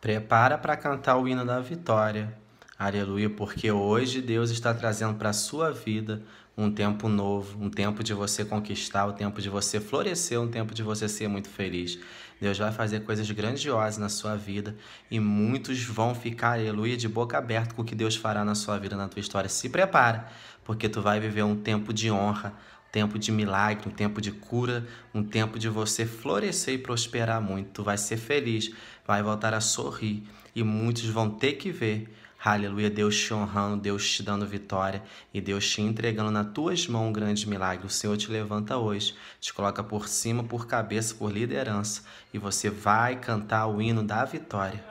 Prepara para cantar o hino da vitória. Aleluia, porque hoje Deus está trazendo para a sua vida um tempo novo, um tempo de você conquistar, um tempo de você florescer, um tempo de você ser muito feliz. Deus vai fazer coisas grandiosas na sua vida e muitos vão ficar, aleluia, de boca aberta com o que Deus fará na sua vida, na tua história. Se prepara, porque tu vai viver um tempo de honra, tempo de milagre, um tempo de cura, um tempo de você florescer e prosperar muito. Tu vai ser feliz, vai voltar a sorrir e muitos vão ter que ver. Aleluia, Deus te honrando, Deus te dando vitória e Deus te entregando nas tuas mãos um grande milagre. O Senhor te levanta hoje, te coloca por cima, por cabeça, por liderança e você vai cantar o hino da vitória.